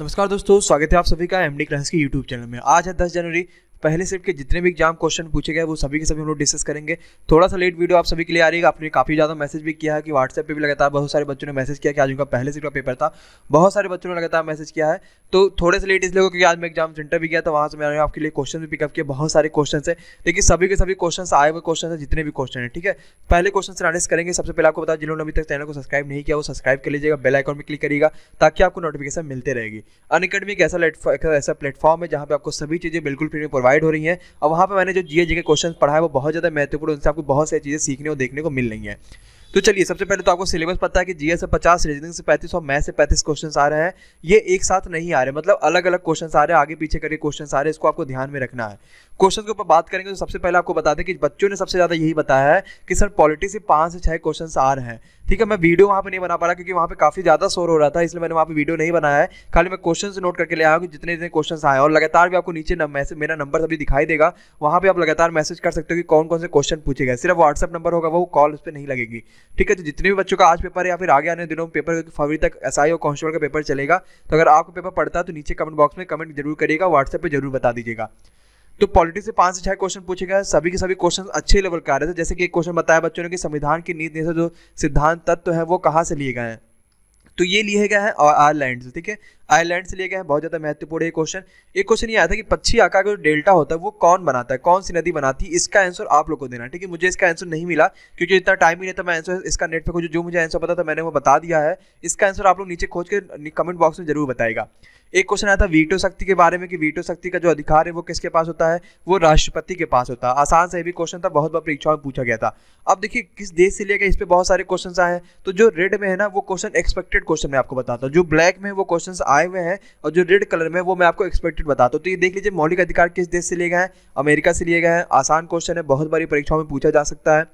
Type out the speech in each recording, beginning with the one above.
नमस्कार दोस्तों स्वागत है आप सभी का एमडी क्लास के यूट्यूब चैनल में आज है 10 जनवरी पहले सिर्फ के जितने भी एग्जाम क्वेश्चन पूछे गए वो सभी के सभी हम लोग डिस्कस करेंगे थोड़ा सा लेट वीडियो आप सभी के लिए आ रही है आपने काफ़ी ज़्यादा मैसेज भी किया है कि व्हाट्सएप पर भी लगातार बहुत सारे बच्चों ने मैसेज किया कि आज उनका पहले सिर्फ का पेपर था बहुत सारे बच्चों ने लगातार मैसेज किया है तो थोड़े से लेट इसलिए क्योंकि आज मैं एग्जाम सेंटर भी गया था तो वहाँ से मैंने आपके लिए क्वेश्चन भी पिकअप किया बहुत सारे क्वेश्चन है लेकिन सभी के सभी क्वेश्चन आए हुए क्वेश्चन है जितने भी क्वेश्चन है ठीक है पहले क्वेश्चन से अनालिस करेंगे सबसे पहले आपको बता जिन्होंने अभी तक चैनल को सब्सक्राइब नहीं किया वो सब्सक्राइब कर लीजिएगा बेल आइकॉन में क्लिक करिएगा ताकि आपको नोटिफिकेशन मिलते रहेगी अन एक ऐसा ऐसा प्लेटफॉर्म है जहाँ पर आपको सभी चीज़ें बिल्कुल फ्री में प्रोवाइड प्रोवाइड हो रही हैं और वहाँ पर मैंने जो जी के क्वेश्चन पढ़ा है वो बहुत ज़्यादा महत्वपूर्ण उनसे आपको बहुत सारी चीज़ें सीखने और देखने को मिल रही हैं तो चलिए सबसे पहले तो आपको सिलेबस पता है कि जीएस से पचास रीजनिंग से पैंतीस और मैथ से पैंतीस क्वेश्चन आ रहे हैं ये एक साथ नहीं आ रहे मतलब अलग अलग क्वेश्चन आ रहे हैं आगे पीछे करके क्वेश्चन आ रहे हैं इसको आपको ध्यान में रखना है क्वेश्चन के ऊपर बात करेंगे तो सबसे पहले आपको बता दें कि बच्चों ने सबसे ज़्यादा यही बताया है कि सर पॉलिटिक्स से पाँच से छः क्वेश्चन आ रहे हैं ठीक है मैं वीडियो वहाँ पर नहीं बना पा रहा क्योंकि वहाँ पर काफ़ी ज़्यादा शोर हो रहा था इसलिए मैंने वहाँ पर वीडियो नहीं बनाया है खाली मैं क्वेश्चन नोट करके ले आया हूँ कि जितने जितने क्वेश्चन आए और लगातार भी आपको नीचे मैसेज मेरा नंबर सभी दिखाई देगा वहाँ पर आप लगातार मैसेज कर सकते हो कि कौन कौन से क्वेश्चन पूछेगा सिर्फ व्हाट्सअप नंबर होगा वो कॉल उस पर नहीं लगेगी ठीक है तो जितने भी बच्चों का आज पेपर या फिर आगे आने दिनों में पेपर फरवरी तक एस और कॉन्स्टेबल का पेपर चलेगा तो अगर आपको पेपर पढ़ता है तो नीचे कमेंट बॉक्स में कमेंट जरूर करिएगा व्हाट्सएप पर जरूर बता दीजिएगा तो पॉलिटिक्स से पांच से छह क्वेश्चन पूछेगा सभी के सभी क्वेश्चन अच्छे लेवल का आ रहे थे जैसे कि एक क्वेश्चन बताया बच्चों ने कि संविधान की नीति जो सिद्धांत तत्व तो है वो कहाँ से लिए गए हैं तो ये लिए गए हैं आयरलैंड से ठीक है आयरलैंड से लिया गया है बहुत ज़्यादा महत्वपूर्ण है क्वेश्चन एक क्वेश्चन ये आया था कि पक्षी आका का जो डेल्टा होता है वो कौन बनाता है कौन सी नदी बनाती है इसका आंसर आप लोग को देना ठीक है मुझे इसका आंसर नहीं मिला क्योंकि इतना टाइम ही नहीं था मैं आंसर इसका नेट पर कुछ जो मुझे आंसर पता था मैंने वो बता दिया है इसका आंसर आप लोग नीचे खोज के कमेंट बॉक्स में जरूर बताएगा एक क्वेश्चन आया था वीटो शक्ति के बारे में कि वीटो शक्ति का जो अधिकार है वो किसके पास होता है वो राष्ट्रपति के पास होता है आसान से भी क्वेश्चन था बहुत बार परीक्षा में पूछा गया था अब देखिए किस देश से लिया गया इस पर बहुत सारे क्वेश्चन आए हैं तो जो रेड में है ना वो क्वेश्चन एक्सपेक्टेड क्वेश्चन मैं आपको बताता हूँ जो ब्लैक में वो क्वेश्चन आए हुए हैं और जो रेड कलर में वो मैं आपको एक्सपेक्टेड बताता हूँ तो ये देख लीजिए मौलिक अधिकार किस देश से लिए गए हैं अमेरिका से लिए गए हैं आसान क्वेश्चन है बहुत बारी परीक्षाओं में पूछा जा सकता है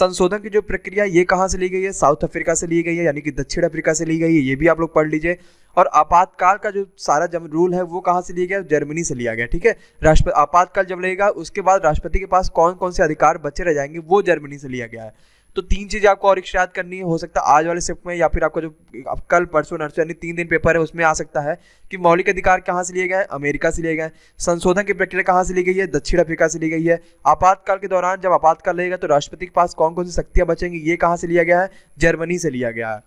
संशोधन की जो प्रक्रिया ये कहाँ से ली गई है साउथ अफ्रीका से ली गई है यानी कि दक्षिण अफ्रीका से ली गई है ये भी आप लोग पढ़ लीजिए और आपातकाल का जो सारा जब रूल है वो कहाँ से लिया गया जर्मनी से लिया गया ठीक है राष्ट्रपति आपातकाल जब लेगा उसके बाद राष्ट्रपति के पास कौन कौन से अधिकार बचे रह जाएंगे वो जर्मनी से लिया गया है तो तीन चीज़ें आपको और इश्तिहार करनी है हो सकता है आज वाले शिफ्ट में या फिर आपका जो आप कल परसों नरसों यानी तीन दिन पेपर है उसमें आ सकता है कि मौलिक अधिकार कहाँ से लिए गए अमेरिका से लिए गए संशोधन की प्रक्रिया कहाँ से ली गई है दक्षिण अफ्रीका से ली गई है आपातकाल के दौरान जब आपातकाल रहेगा तो राष्ट्रपति के पास कौन कौन सी शक्तियाँ बचेंगी ये कहाँ से लिया गया है जर्मनी से लिया गया है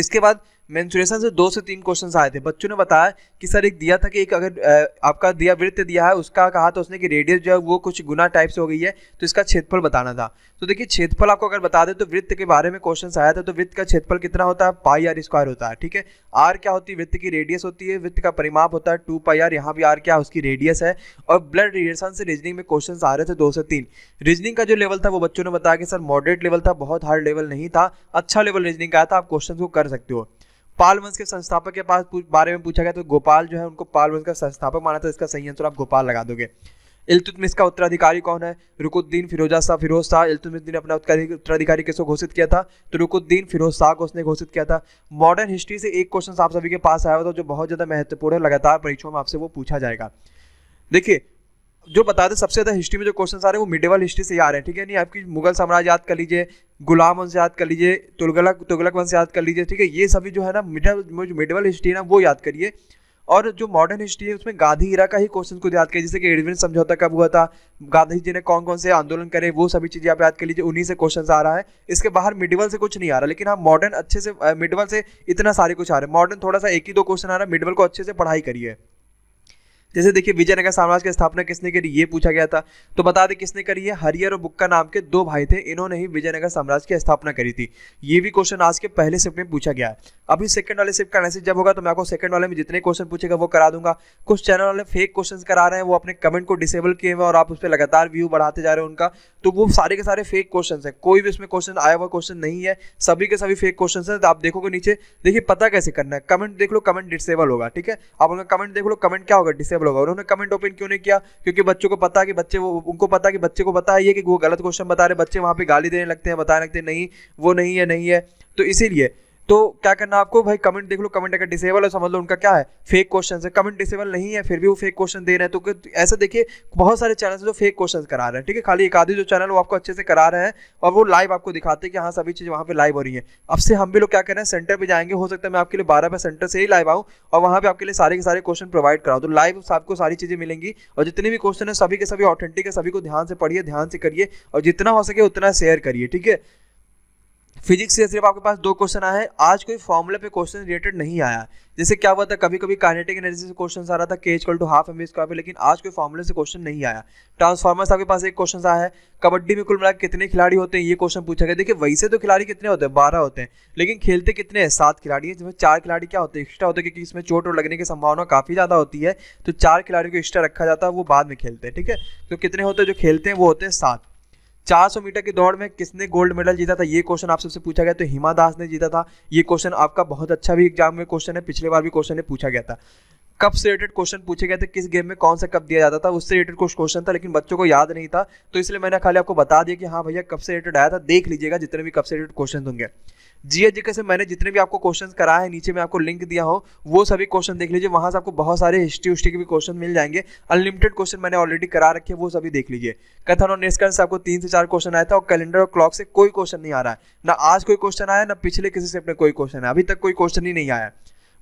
इसके बाद मैंसुरेशन से दो से तीन क्वेश्चन आए थे बच्चों ने बताया कि सर एक दिया था कि एक अगर आपका दिया वृत्त दिया है उसका कहा तो उसने कि रेडियस जो है वो कुछ गुना टाइप से हो गई है तो इसका क्षेत्रफल बताना था तो देखिए क्षेत्रफल आपको अगर बता दें तो वृत्त के बारे में क्वेश्चन आया था तो वृत्त का क्षेत्रफल कितना होता है पाई आर स्क्वायर होता है ठीक है आर क्या होती है वृत्त की रेडियस होती है वृत्त का परिमाप होता है टू पाई आर यहाँ भी आर क्या उसकी रेडियस है और ब्लड रिलेशन से रीजनिंग में क्वेश्चन आ रहे थे दो से तीन रीजनिंग का जो लेवल था वो बच्चों ने बताया कि सर मॉडरेट लेवल था बहुत हार्ड लेवल नहीं था अच्छा लेवल रीजनिंग का था आप क्वेश्चन को कर सकते हो पाल वंश के संस्थापक के पास बारे में पूछा गया तो गोपाल जो है उनको पाल वंश का संस्थापक माना था इसका सही आंसर आप गोपाल लगा दोगे इल्तुतमिस का उत्तराधिकारी कौन है रुकुद्दीन फिरोजा शाह फिरोज शाह इल्तुतमिस ने अपना उत्तराधिकारी किसको घोषित किया था तो रुकुद्दीन फिरोज शाह को उसने घोषित किया था मॉडर्न हिस्ट्री से एक क्वेश्चन आप सभी के पास आया था जो बहुत ज़्यादा महत्वपूर्ण है लगातार परीक्षाओं में आपसे वो पूछा जाएगा देखिए जो बता दें सबसे ज़्यादा हिस्ट्री में जो क्वेश्चन आ रहे हैं वो मिडेवल हिस्ट्री से ही आ रहे हैं ठीक है नहीं आपकी मुगल साम्राज्य याद कर लीजिए गुलाम वंश याद कर लीजिए तुगलक तुगलक वंश याद कर लीजिए ठीक है ये सभी जो है ना मिडल जो मिडल हिस्ट्री है ना वो याद करिए और जो मॉडर्न हिस्ट्री है उसमें गांधी हीरा का ही क्वेश्चन को याद करिए जैसे कि एडविन समझौता कब हुआ था गांधी जी ने कौन कौन से आंदोलन करे वो सभी चीज़ें आप याद कर लीजिए उन्हीं से क्वेश्चन आ रहा है इसके बाहर मिडवल से कुछ नहीं आ रहा लेकिन हाँ मॉडर्न अच्छे से मिडवल से इतना सारे कुछ आ रहा है मॉडर्न थोड़ा सा एक ही दो क्वेश्चन आ रहा है मिडवल को अच्छे से पढ़ाई करिए जैसे देखिए विजयनगर साम्राज्य की स्थापना किसने करी ये पूछा गया था तो बता दें किसने करी है हरियर और बुक्का नाम के दो भाई थे इन्होंने ही विजयनगर साम्राज्य की स्थापना करी थी ये भी क्वेश्चन आज के पहले शिफ्ट में पूछा गया है अभी सेकंड वाले शिफ्ट का एनालिसिस जब होगा तो मैं आपको सेकंड वाले में जितने क्वेश्चन पूछेगा वो करा दूंगा कुछ चैनल वाले फेक क्वेश्चन करा रहे हैं वो अपने कमेंट को डिसेबल किए हुए और आप उस पर लगातार व्यू बढ़ाते जा रहे हैं उनका तो वो सारे के सारे फेक क्वेश्चन है कोई भी उसमें क्वेश्चन आया हुआ क्वेश्चन नहीं है सभी के सभी फेक क्वेश्चन है तो आप देखोगे नीचे देखिए पता कैसे करना है कमेंट देख लो कमेंट डिसेबल होगा ठीक है आप उनका कमेंट देख लो कमेंट क्या होगा डिसेबल डिस्टर्ब होगा उन्होंने कमेंट ओपन क्यों नहीं किया क्योंकि बच्चों को पता कि बच्चे वो उनको पता कि बच्चे को पता है ये कि वो गलत क्वेश्चन बता रहे बच्चे वहाँ पे गाली देने लगते हैं बताने लगते हैं नहीं वो नहीं है नहीं है तो इसीलिए तो क्या करना आपको भाई कमेंट देख लो कमेंट अगर डिसेबल है समझ लो उनका क्या है फेक क्वेश्चन है कमेंट डिसेबल नहीं है फिर भी वो फेक क्वेश्चन दे रहे हैं तो, तो ऐसा देखिए बहुत सारे चैनल जो फेक क्वेश्चन करा रहे हैं ठीक है खाली एक आधी जो चैनल वो आपको अच्छे से करा रहे हैं और वो लाइव आपको दिखाते हैं कि हाँ सभी चीज़ वहाँ पर लाइव हो रही है अब से हम भी लोग क्या कर रहे हैं सेंटर पर जाएंगे हो सकता है मैं आपके लिए बारह पे सेंटर से ही लाइव आऊँ और वहाँ पर आपके लिए सारे के सारे क्वेश्चन प्रोवाइड कराऊँ तो लाइव आपको सारी चीज़ें मिलेंगी और जितने भी क्वेश्चन है सभी के सभी ऑथेंटिक है सभी को ध्यान से पढ़िए ध्यान से करिए और जितना हो सके उतना शेयर करिए ठीक है फिजिक्स से सिर्फ आपके पास दो क्वेश्चन आए हैं आज कोई फॉर्मूला पे क्वेश्चन रिलेटेड नहीं आया जैसे क्या हुआ था कभी कभी काइनेटिक एनर्जी से क्वेश्चन आ रहा था के equal to half m square लेकिन आज कोई फॉर्मूले से क्वेश्चन नहीं आया से आपके पास एक क्वेश्चन आया है कबड्डी में कुल मिला कितने खिलाड़ी होते हैं ये क्वेश्चन पूछा गया देखिए वैसे तो खिलाड़ी कितने होते हैं बारह होते हैं लेकिन खेलते कितने हैं सात खिलाड़ी हैं जिसमें चार खिलाड़ी क्या होते हैं एक्स्ट्रा होते हैं क्योंकि इसमें चोट और लगने की संभावना काफ़ी ज़्यादा होती है तो चार खिलाड़ियों को एक्स्ट्रा रखा जाता है वो बाद में खेलते हैं ठीक है तो कितने होते हैं जो खेलते हैं वो होते हैं सात 400 मीटर की दौड़ में किसने गोल्ड मेडल जीता था ये क्वेश्चन आप सबसे पूछा गया तो हिमा दास ने जीता था ये क्वेश्चन आपका बहुत अच्छा भी एग्जाम में क्वेश्चन है पिछले बार भी क्वेश्चन है पूछा गया था कप से रिलेटेड क्वेश्चन पूछे गए थे किस गेम में कौन सा कप दिया जाता था उससे रिलेटेड कुछ क्वेश्चन था लेकिन बच्चों को याद नहीं था तो इसलिए मैंने खाली आपको बता दिया कि हाँ भैया कप से रिलेटेड आया था देख लीजिएगा जितने भी कप से रिलेटेड क्वेश्चन होंगे जी हाँ, जी से मैंने जितने भी आपको क्वेश्चन कराए हैं नीचे में आपको लिंक दिया हो वो सभी क्वेश्चन देख लीजिए वहाँ से आपको बहुत सारे हिस्ट्री उस्ट्री के भी क्वेश्चन मिल जाएंगे अनलिमिटेड क्वेश्चन मैंने ऑलरेडी करा रखे वो सभी देख लीजिए कथन और निष्कर्ष से आपको तीन से चार क्वेश्चन आया था और कैलेंडर और क्लॉक से कोई क्वेश्चन नहीं आ रहा है ना आज कोई क्वेश्चन आया ना पिछले किसी से अपने कोई क्वेश्चन है अभी तक कोई क्वेश्चन ही नहीं आया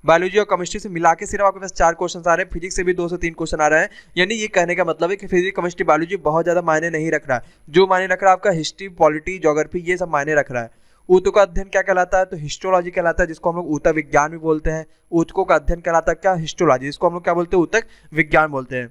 बायोलॉजी और केमिस्ट्री से मिला के सिर्फ आपके पास चार क्वेश्चन आ रहे हैं फिजिक्स से भी दो से तीन क्वेश्चन आ रहे हैं यानी ये कहने का मतलब है कि फिजिक्स केमिस्ट्री बायोलॉजी बहुत ज़्यादा मायने नहीं रख रहा है जो मायने रख रहा है आपका हिस्ट्री पॉलिटी जोग्राफी ये सब मायने रख रहा है ऊतों का अध्ययन क्या कहलाता है तो हिस्टोलॉजी कहलाता है जिसको हम लोग ऊतक विज्ञान भी बोलते हैं ऊतकों का अध्ययन कहलाता है क्या हिस्टोलॉजी जिसको हम लोग क्या बोलते हैं ऊतक विज्ञान बोलते हैं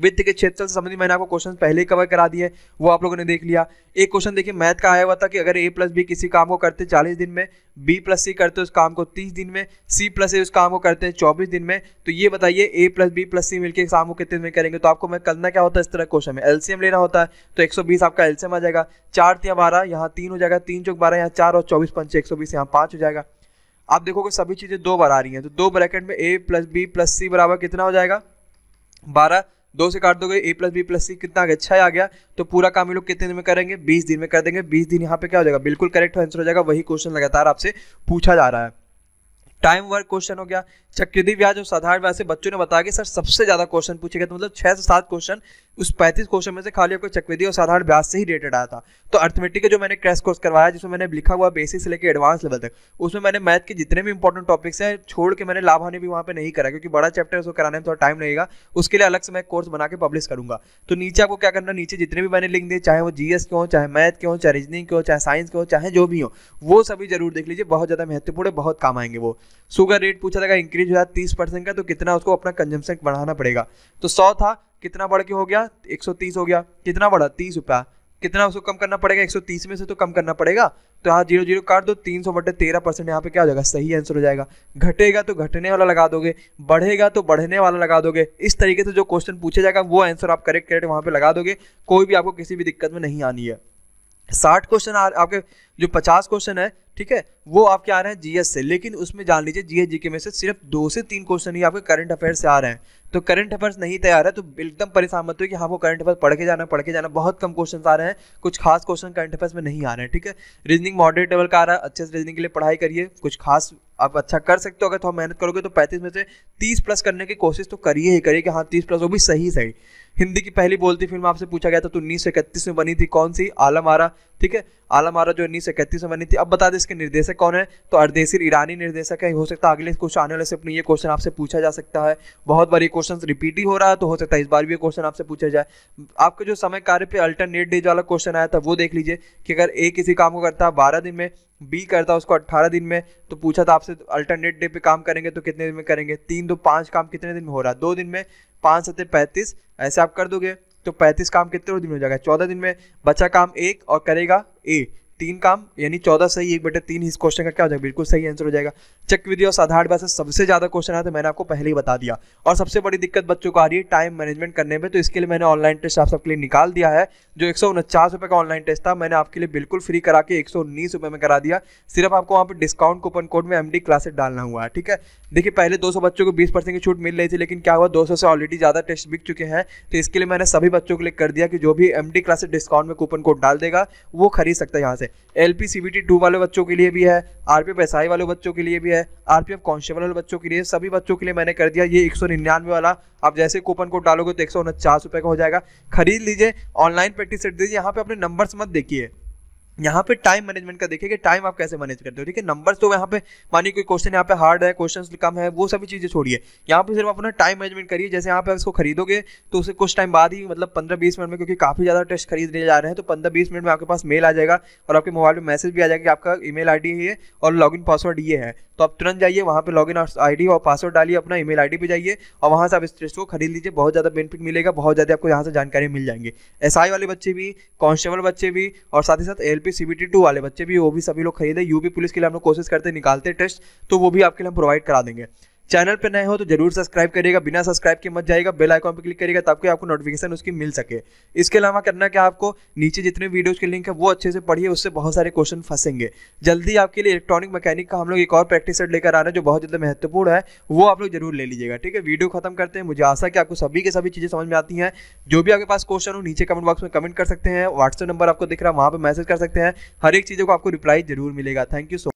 वित्त के क्षेत्र से संबंधित मैंने आपको क्वेश्चन पहले ही कवर करा दिए वो आप लोगों ने देख लिया एक क्वेश्चन देखिए मैथ का आया हुआ था कि अगर ए प्लस बी किसी काम को करते चालीस दिन में बी प्लस सी करते उस काम को तीस दिन में सी प्लस ए उस काम को करते हैं चौबीस दिन में तो ये बताइए A plus B plus C मिलकर काम को कितने में करेंगे तो आपको मैं करना क्या होता है इस तरह क्वेश्चन में एलसीएम लेना होता है तो एक आपका एलसीएम आ जाएगा चार तीन बारह यहाँ तीन हो जाएगा तीन चौक बारह यहाँ चार और चौबीस पंच एक सौ बीस यहाँ पांच हो जाएगा आप देखोगे सभी चीज़ें दो बार आ रही हैं तो दो ब्रैकेट में A plus B plus C बराबर कितना हो जाएगा बारह दो से काट दोगे A plus B plus C कितना अच्छा गया आ गया तो पूरा काम ये लोग कितने दिन में करेंगे बीस दिन में कर देंगे बीस दिन यहाँ पे क्या हो जाएगा बिल्कुल करेक्ट आंसर हो जाएगा वही क्वेश्चन लगातार आपसे पूछा जा रहा है टाइम वर्क क्वेश्चन हो गया चक्रवृद्धि ब्याज और साधारण ब्याज से बच्चों ने बताया कि सर सबसे ज्यादा क्वेश्चन पूछे गए तो मतलब छह से सात क्वेश्चन उस पैंतीस क्वेश्चन में से खाली आपको चक्रवृद्धि और साधारण ब्याज से ही रिलेटेड आया था तो अर्थमेटिक का जो मैंने क्रैश कोर्स करवाया जिसमें मैंने लिखा हुआ बेसिक से लेकर एडवांस लेवल तक उसमें मैंने मैथ के जितने भी इंपॉर्टेंट टॉपिक्स हैं छोड़ के मैंने लाभ लाभानी भी वहाँ पर नहीं करा क्योंकि बड़ा चैप्टर उसको कराने में थोड़ा टाइम लगेगा उसके लिए अलग से मैं कोर्स बना के पब्लिश करूंगा तो नीचे आपको क्या करना नीचे जितने भी मैंने लिंक दिए चाहे वो जीएस के हो चाहे मैथ के हो चाहे रीजनिंग के हो चाहे साइंस के हो चाहे जो भी हो वो सभी जरूर देख लीजिए बहुत ज़्यादा महत्वपूर्ण है बहुत काम आएंगे वो सो का रेट पूछा जाएगा इंक्रीज हुआ तीस परसेंट का तो कितना उसको अपना कंजम्पशन बढ़ाना पड़ेगा तो सौ था कितना बढ़ के हो गया एक सौ तीस हो गया कितना बढ़ा तीस रुपया कितना उसको कम करना पड़ेगा 130 में से तो कम करना पड़ेगा तो यहाँ जीरो जीरो काट दो तीन सौ बटे तेरह परसेंट यहाँ पे क्या हो जाएगा सही आंसर हो जाएगा घटेगा तो घटने वाला लगा दोगे बढ़ेगा तो बढ़ने वाला लगा दोगे इस तरीके से जो क्वेश्चन पूछा जाएगा वो आंसर आप करेक्ट करेक्ट वहाँ पे लगा दोगे कोई भी आपको किसी भी दिक्कत में नहीं आनी है साठ क्वेश्चन आपके जो पचास क्वेश्चन है ठीक है वो आपके आ रहे हैं जीएस से लेकिन उसमें जान लीजिए जीएस जीके में से सिर्फ दो से तीन क्वेश्चन ही आपके करंट अफेयर से आ रहे हैं तो करंट अफेयर्स नहीं तैयार है तो एकदम परेशान मत हो कि हाँ, वो करंट अफेयर पढ़ के जाना पढ़ के जाना बहुत कम क्वेश्चन आ रहे हैं कुछ खास क्वेश्चन करंट अफेयर्स में नहीं आ रहे हैं ठीक है रीजनिंग मॉडरेट लेवल का आ रहा है अच्छे से रीजनिंग के लिए पढ़ाई करिए कुछ खास आप अच्छा कर सकते हो अगर थोड़ा मेहनत करोगे तो पैंतीस में से तीस प्लस करने की कोशिश तो करिए ही करिए कि हाँ तीस प्लस वो भी सही सही हिंदी की पहली बोलती फिल्म आपसे पूछा गया था तो उन्नीस में बनी थी कौन सी आलम आरा ठीक है आलमारा जो उन्नीस सौ इकतीस में बनी थी अब बता दें इसके निर्देशक कौन है तो अर्देसिर ईरानी निर्देशक है हो सकता है अगले क्वेश्चन आने वाले से अपनी ये क्वेश्चन आपसे पूछा जा सकता है बहुत बार ये क्वेश्चन रिपीट ही हो रहा है तो हो सकता है इस बार भी ये क्वेश्चन आपसे पूछा जाए आपके जो समय कार्य पर अल्टरनेट डेज वाला क्वेश्चन आया था वो देख लीजिए कि अगर ए किसी काम को करता है बारह दिन में बी करता है उसको अट्ठारह दिन में तो पूछा था आपसे अल्टरनेट डे पे काम करेंगे तो कितने दिन में करेंगे तीन दो पाँच काम कितने दिन में हो रहा है दो दिन में पाँच सत्तर पैंतीस ऐसे आप कर दोगे तो पैंतीस काम कितने दिन हो जाएगा चौदह दिन में बचा काम एक और करेगा ए तीन काम यानी चौदह सही एक बटे तीन इस क्वेश्चन का क्या हो जाएगा बिल्कुल सही आंसर हो जाएगा चेक विधि और साधारण भाषा सबसे ज़्यादा क्वेश्चन आते मैंने आपको पहले ही बता दिया और सबसे बड़ी दिक्कत बच्चों को आ रही है टाइम मैनेजमेंट करने में तो इसके लिए मैंने ऑनलाइन टेस्ट आप सबके लिए निकाल दिया है जो एक रुपए का ऑनलाइन टेस्ट था मैंने आपके लिए बिल्कुल फ्री करा के एक रुपए में करा दिया सिर्फ आपको वहाँ पर डिस्काउंट कूपन कोड में एम क्लासेस डालना हुआ है ठीक है देखिए पहले दो बच्चों को बीस परसेंट की छूट मिल रही थी लेकिन क्या हुआ दो से ऑलरेडी ज़्यादा टेस्ट बिक चुके हैं तो इसके लिए मैंने सभी बच्चों को लिख कर दिया कि जो भी एम क्लासेस डिस्काउंट में कूपन कोड डाल देगा वो खरीद सकता है यहाँ से L P C B T two वाले बच्चों के लिए भी है R P F S I वाले बच्चों के लिए भी है आर पी एफ कॉन्स्टेबल वाले बच्चों के लिए सभी बच्चों के लिए मैंने कर दिया ये एक सौ निन्यानवे वाला आप जैसे कूपन कोड डालोगे तो एक सौ उनचास रुपये का हो जाएगा खरीद लीजिए ऑनलाइन प्रैक्टिस सेट दीजिए यहाँ पे अपने नंबर्स मत देखिए यहाँ पे टाइम मैनेजमेंट का देखिए कि टाइम आप कैसे मैनेज करते हो ठीक है नंबर्स तो यहाँ पे मानिए कोई क्वेश्चन यहाँ पे हार्ड है क्वेश्चन कम है वो सभी चीज़ें छोड़िए यहाँ पे सिर्फ अपना टाइम मैनेजमेंट करिए जैसे यहाँ पे आप इसको खरीदोगे तो उसे कुछ टाइम बाद ही मतलब पंद्रह बीस मिनट में क्योंकि काफ़ी ज़्यादा टेस्ट खरीदने जा रहे हैं तो पंद्रह बीस मिनट में आपके पास मेल आ जाएगा और आपके मोबाइल में मैसेज भी आ जाएगा कि आपका ई मेल है और लॉग पासवर्ड ये है तो आप तुरंत जाइए वहाँ पर लॉग इन और पासवर्ड डालिए अपना ई मेल पे जाइए और वहाँ से आप इस टेस्ट को खरीद लीजिए बहुत ज़्यादा बेनिफिट मिलेगा बहुत ज़्यादा आपको यहाँ से जानकारी मिल जाएंगे एस वाले बच्चे भी कॉन्स्टेबल बच्चे भी और साथ ही साथ एल बी सीबीटी टू वाले बच्चे भी वो भी सभी लोग खरीदे यूपी पुलिस के लिए हम लोग कोशिश करते निकालते टेस्ट तो वो भी आपके लिए हम प्रोवाइड करा देंगे चैनल पर नए हो तो जरूर सब्सक्राइब करिएगा बिना सब्सक्राइब के मत जाएगा बेल आइकॉन पर क्लिक करिएगा ताकि आपको नोटिफिकेशन उसकी मिल सके इसके अलावा करना क्या आपको नीचे जितने वीडियोज के लिंक है वो अच्छे से पढ़िए उससे बहुत सारे क्वेश्चन फंसेंगे जल्दी आपके लिए इलेक्ट्रॉनिक मैकेनिक का हम लोग एक और प्रैक्टिस सेट लेकर आ रहे हैं जो बहुत ज़्यादा महत्वपूर्ण है वो आप लोग जरूर ले लीजिएगा ठीक है वीडियो खत्म करते हैं मुझे आशा कि आपको सभी के सभी चीज़ें समझ में आती हैं जो भी आपके पास क्वेश्चन हो नीचे कमेंट बॉक्स में कमेंट कर सकते हैं व्हाट्सएप नंबर आपको दिख रहा है वहाँ पर मैसेज कर सकते हैं हर एक चीज़ों को आपको रिप्लाई जरूर मिलेगा थैंक यू सो